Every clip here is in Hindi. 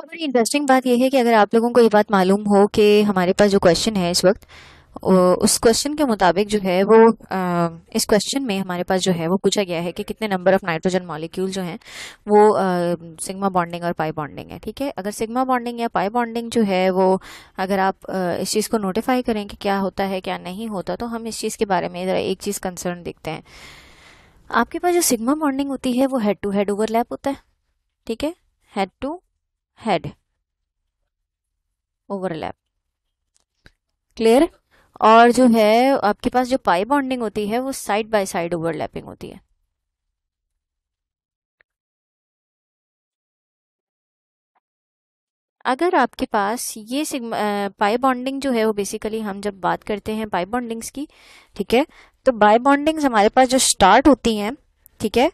और बड़ी इंटरेस्टिंग बात यह है कि अगर आप लोगों को ये बात मालूम हो कि हमारे पास जो क्वेश्चन है इस वक्त उस क्वेश्चन के मुताबिक जो है वो इस क्वेश्चन में हमारे पास जो है वो पूछा गया है कि कितने नंबर ऑफ नाइट्रोजन मॉलिक्यूल जो हैं वो सिग्मा बॉन्डिंग और पाई बॉन्डिंग है ठीक है अगर सिग्मा बॉन्डिंग या पाई बॉन्डिंग जो है वो अगर आप इस चीज़ को नोटिफाई करें कि क्या होता है क्या नहीं होता तो हम इस चीज़ के बारे में एक चीज़ कंसर्न देखते हैं आपके पास जो सिग्मा बॉन्डिंग होती है वो हेड टू हेड ओवरलैप होता है ठीक है head to head overlap clear और जो है आपके पास जो पाई बॉन्डिंग होती है वो साइड बाय साइड ओवरलैपिंग होती है अगर आपके पास ये पाई बॉन्डिंग जो है वो बेसिकली हम जब बात करते हैं पाई बॉन्डिंग्स की ठीक है तो बाई बॉन्डिंग्स हमारे पास जो स्टार्ट होती हैं ठीक है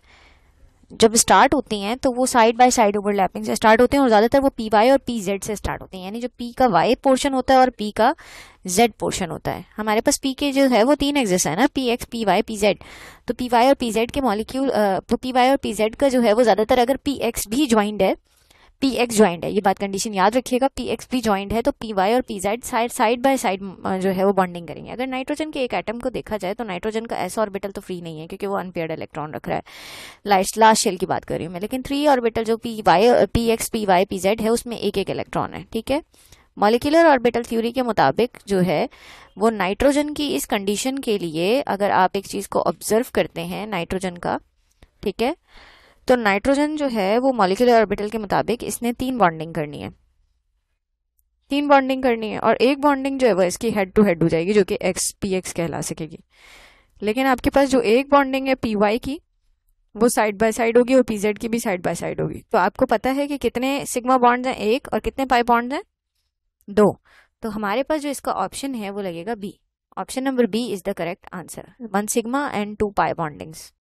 जब स्टार्ट होती हैं तो वो साइड बाय साइड ओवरलैपिंग से स्टार्ट होते हैं और ज़्यादातर वो पी वाई और पी जेड से स्टार्ट होते हैं यानी जो पी का वाई पोर्शन होता है और पी का जेड पोर्शन होता है हमारे पास पी के जो है वो तीन एक्सेस है ना P X P Y P Z तो पी वाई और पी जेड के मॉलिक्यूल तो पी वाई और पी जेड का जो है वो ज़्यादातर अगर पी एक्स भी ज्वाइंट है पी एक्स ज्वाइंट है ये बात कंडीशन याद रखिएगा पी एक्स भी ज्वाइंट है तो पी वाई और P Z side side by side जो है वो बॉन्डिंग करेंगे अगर नाइट्रोजन के एक एटम को देखा जाए तो नाइट्रोजन का एस ऑर्बिटल तो फ्री नहीं है क्योंकि वो अनपेयर्ड इलेक्ट्रॉन रख रहा है लास्ट लास्ट शेल की बात कर रही हूँ मैं लेकिन थ्री ऑर्बिटल जो P Y P X P Y P Z है उसमें एक एक इलेक्ट्रॉन है ठीक है मॉलिकुलर ऑर्बिटल थ्योरी के मुताबिक जो है वो नाइट्रोजन की इस कंडीशन के लिए अगर आप एक चीज़ को ऑब्जर्व करते हैं नाइट्रोजन का ठीक है तो नाइट्रोजन जो है वो मॉलिकुलर ऑर्बिटल के मुताबिक इसने तीन बॉन्डिंग करनी है तीन बॉन्डिंग करनी है और एक बॉन्डिंग जो है वो इसकी हेड टू हेड हो जाएगी जो कि एक्स पी एक्स कहला सकेगी लेकिन आपके पास जो एक बॉन्डिंग है पी वाई की वो साइड बाय साइड होगी और पी जेड की भी साइड बाय साइड होगी तो आपको पता है कि कितने सिग्मा बॉन्ड्स हैं एक और कितने पाई बॉन्ड्स हैं दो तो हमारे पास जो इसका ऑप्शन है वो लगेगा B option number B is the correct answer one sigma and two pi bondings